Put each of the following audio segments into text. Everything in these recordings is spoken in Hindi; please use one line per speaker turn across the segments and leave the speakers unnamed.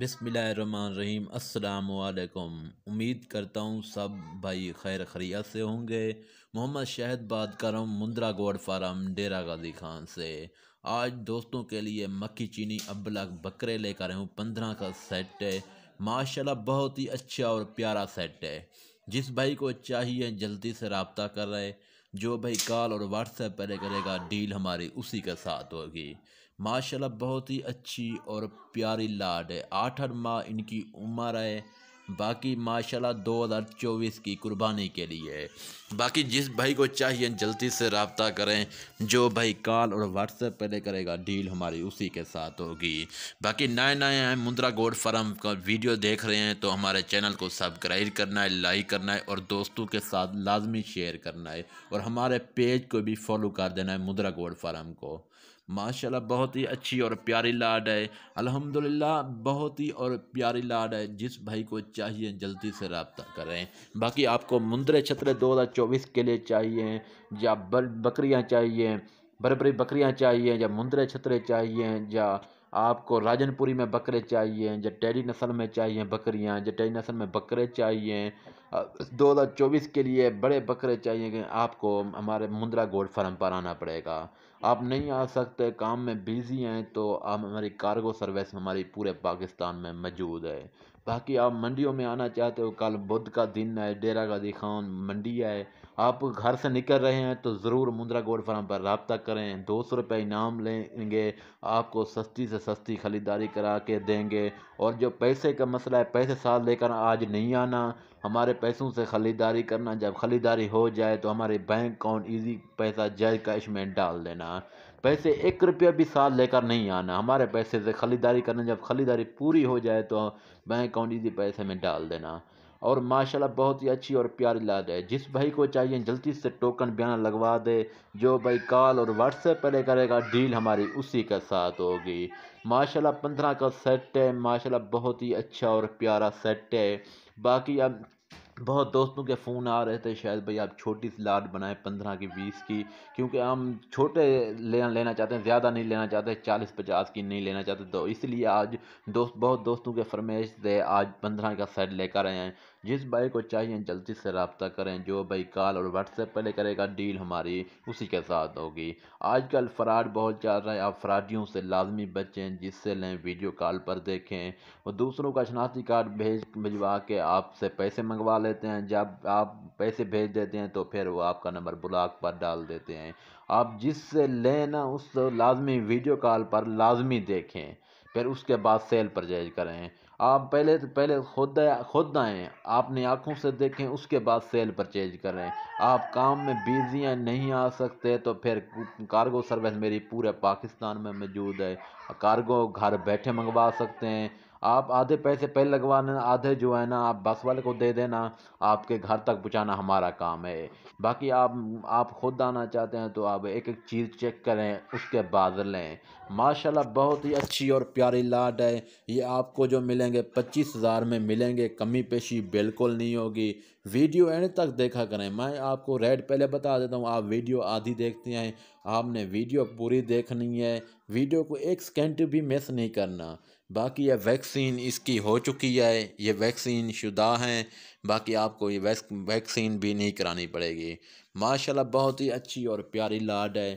बिसमीम् अल्लाम उम्मीद करता हूँ सब भाई खैर खरिया से होंगे मोहम्मद शहद बात कर रहा हूँ मुंद्रा गोड फार्म डेरा गाजी खान से आज दोस्तों के लिए मक्की चीनी अबलग बकरे लेकर आया हूँ पंद्रह का सेट है माशाल्लाह बहुत ही अच्छा और प्यारा सेट है जिस भाई को चाहिए जल्दी से रबता कर रहे जो भाई कॉल और व्हाट्सएप पर करेगा डील हमारी उसी के साथ होगी माशाल्लाह बहुत ही अच्छी और प्यारी लाड है आठ आठ माह इनकी उम्र है बाकी माशाल्लाह 2024 की कुर्बानी के लिए है बाकी जिस भाई को चाहिए जल्दी से रबता करें जो भाई कॉल और व्हाट्सएप पहले करेगा डील हमारी उसी के साथ होगी बाकी नए नए हैं मुंद्रा गोड फार्म का वीडियो देख रहे हैं तो हमारे चैनल को सब्सक्राइब करना है लाइक करना है और दोस्तों के साथ लाजमी शेयर करना है और हमारे पेज को भी फॉलो कर देना है मुंद्रा गोड फार्म को माशाल्लाह बहुत ही अच्छी और प्यारी लाड है अल्हम्दुलिल्लाह बहुत ही और प्यारी लाड है जिस भाई को चाहिए जल्दी से रबता करें बाकी आपको मुंदरे छतरे 2024 के लिए चाहिए या बकरियाँ चाहिए बड़े बड़ी बकरियाँ चाहिए या मुंदरे छतरे चाहिए या आपको राजनपुरी में बकरे चाहिए टेरी नस्ल में चाहिए बकरियाँ जब टेरी नस्ल में बकरे चाहिए दो हज़ार चौबीस के लिए बड़े बकरे चाहिए आपको हमारे मुंद्रा गोड फार्म पर आना पड़ेगा आप नहीं आ सकते काम में बिज़ी हैं तो आप हमारी कार्गो सर्विस हमारी पूरे पाकिस्तान में मौजूद है बाकी आप मंडियों में आना चाहते हो कल बुद्ध का दिन है डेरा गाजी खान मंडी है आप घर से निकल रहे हैं तो ज़रूर मुंद्रा गोल्ड फार्म पर रबता करें दो सौ रुपये इनाम लेंगे आपको सस्ती से सस्ती ख़रीदारी करा के देंगे और जो पैसे का मसला है पैसे साथ लेकर आज नहीं आना हमारे पैसों से ख़रीदारी करना जब ख़रीदारी हो जाए तो हमारे बैंक अकाउंट ईजी पैसा जय कैश में डाल देना पैसे एक रुपया भी साथ लेकर नहीं आना हमारे पैसे से ख़रीदारी करना जब ख़रीदारी पूरी हो जाए तो बैंक अकाउंट ईजी पैसे में डाल देना और माशाल्लाह बहुत ही अच्छी और प्यारी लाद है जिस भाई को चाहिए जल्दी से टोकन बयान लगवा दे जो भाई कॉल और व्हाट्सएप पहले करेगा डील हमारी उसी के साथ होगी माशाल्लाह पंद्रह का सेट है माशाल्लाह बहुत ही अच्छा और प्यारा सेट है बाकी अब बहुत दोस्तों के फ़ोन आ रहे थे शायद भाई आप छोटी सी लाट बनाएं पंद्रह की बीस की क्योंकि हम छोटे लेना लेना चाहते हैं ज़्यादा नहीं लेना चाहते चालीस पचास की नहीं लेना चाहते तो इसलिए आज दोस्त बहुत दोस्तों के फरमाइश थे आज पंद्रह का सेट लेकर आए हैं जिस भाई को चाहिए जल्दी से रबता करें जो भाई कॉल और व्हाट्सएप पर करेगा डील हमारी उसी के साथ होगी आजकल फ्रॉड बहुत चल रहा है आप फ्राडियों से लाजमी बचें जिससे लें वीडियो कॉल पर देखें और दूसरों का शनाती कार्ड भेज भिजवा के आपसे पैसे मंगवा लेते हैं जब आप पैसे भेज देते हैं तो फिर वो आपका नंबर ब्लॉक पर डाल देते हैं आप जिससे लें ना उस लाजमी वीडियो कॉल पर लाजमी देखें फिर उसके बाद सेल परचेज करें आप पहले पहले खुद खुद आएँ आपने आँखों से देखें उसके बाद सेल परचेज करें आप काम में बिज़ियाँ नहीं आ सकते तो फिर कार्गो सर्विस मेरी पूरे पाकिस्तान में मौजूद है कार्गो घर बैठे मंगवा सकते हैं आप आधे पैसे पहले लगवा देना आधे जो है ना आप बस वाले को दे देना आपके घर तक पहुँचाना हमारा काम है बाकी आप आप खुद आना चाहते हैं तो आप एक एक चीज़ चेक करें उसके बाद लें माशाल्लाह बहुत ही अच्छी और प्यारी लाट है ये आपको जो मिलेंगे पच्चीस हज़ार में मिलेंगे कमी पेशी बिल्कुल नहीं होगी वीडियो एंड तक देखा करें मैं आपको रेट पहले बता देता हूँ आप वीडियो आधी देखते हैं आपने वीडियो पूरी देखनी है वीडियो को एक सेकेंड भी मिस नहीं करना बाकी यह वैक्सीन इसकी हो चुकी है ये वैक्सीन शुदा हैं बाकी आपको ये वैक्सीन भी नहीं करानी पड़ेगी माशाल्लाह बहुत ही अच्छी और प्यारी लाड है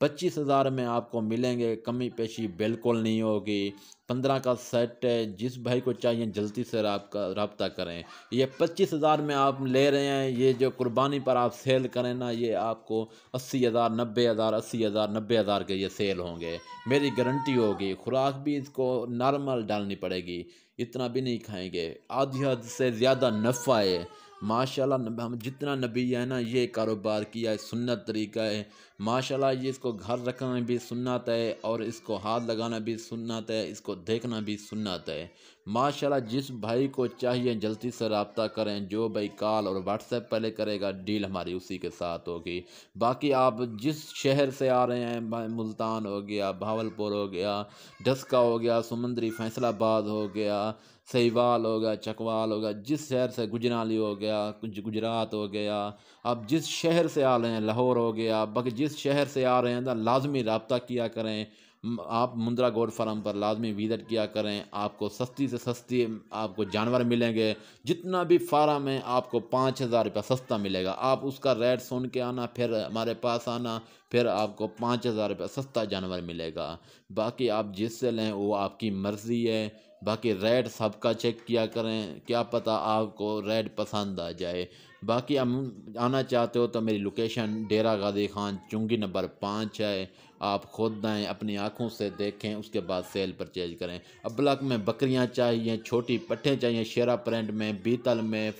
पच्चीस हज़ार में आपको मिलेंगे कमी पेशी बिल्कुल नहीं होगी पंद्रह का सेट है जिस भाई को चाहिए जल्दी से रबता करें ये पच्चीस हज़ार में आप ले रहे हैं ये जो कुर्बानी पर आप सेल करें ना ये आपको अस्सी हज़ार नब्बे हज़ार अस्सी हज़ार नब्बे हज़ार के ये सेल होंगे मेरी गारंटी होगी खुराक भी इसको नॉर्मल डालनी पड़ेगी इतना भी नहीं खाएंगे आधी हद से ज़्यादा नफ़ा है माशाल्लाह हम जितना नबी है ना ये कारोबार किया है सुन्नत तरीका है माशाल्लाह ये इसको घर रखना भी सुन्नत है और इसको हाथ लगाना भी सुन्नत है इसको देखना भी सुन्नत है माशाल्लाह जिस भाई को चाहिए जल्दी से रबता करें जो भाई कॉल और व्हाट्सएप पहले करेगा डील हमारी उसी के साथ होगी बाकी आप जिस शहर से आ रहे हैं मुल्तान हो गया भावलपुर हो गया डस्का हो गया समुंदरी फैसलाबाद हो गया सहीवाल हो गया चकवाल हो गया जिस शहर से गुजराली हो गया गुजरात हो गया अब जिस शहर से आ रहे हैं लाहौर हो गया बाकी जिस शहर से आ रहे हैं ना लाजमी रबता किया करें आप मुंद्रा गोड फार्म पर लाजमी विज़िट किया करें आपको सस्ती से सस्ती आपको जानवर मिलेंगे जितना भी फार्म है आपको पाँच हज़ार रुपया सस्ता मिलेगा आप उसका रेट सुन के आना फिर हमारे पास आना फिर आपको पाँच हज़ार रुपया सस्ता जानवर मिलेगा बाकी आप जिससे लें वो आपकी मर्ज़ी है बाकी रेट सबका चेक किया करें क्या पता आपको रेट पसंद आ जाए बाकी हम आना चाहते हो तो मेरी लोकेशन डेरा गाजी खान चुंगी नंबर पाँच है आप खुद आएँ अपनी आँखों से देखें उसके बाद सेल परचेज करें अब में बकरियाँ चाहिए छोटी पट्ठे चाहिए शेरा प्रिंट में बीतल में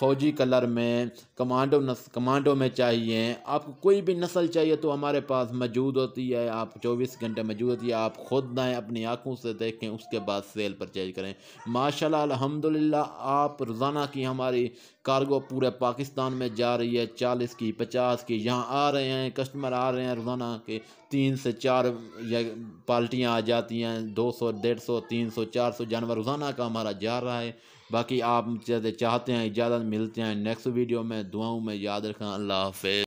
फौजी कलर में कमांडो नस कमांडो में चाहिए आपको कोई भी नस्ल चाहिए तो हमारे पास मौजूद होती है आप चौबीस घंटे मौजूद होती है आप खुद आएँ अपनी आँखों से देखें उसके बाद सेल परचेज करें माशा अलहमदिल्ला आप रोज़ाना की हमारी कार्गो पूरे पाकिस्तान में जा रही है चालीस की पचास की यहाँ आ रहे हैं कस्टमर आ रहे हैं रोज़ाना के तीन से चार या पार्टियाँ आ जाती हैं दो सौ डेढ़ सौ तीन सौ चार सौ जानवर रोज़ाना का हमारा जा रहा है बाकी आप चाहते हैं इजाज़त मिलते हैं नेक्स्ट वीडियो में दुआओं में याद रखा अल्लाह हाफ